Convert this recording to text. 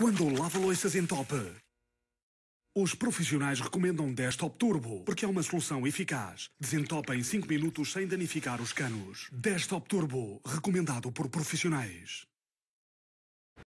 Quando lava louças em top. os profissionais recomendam Desktop Turbo, porque é uma solução eficaz. Desentopa em 5 minutos sem danificar os canos. Desktop Turbo, recomendado por profissionais.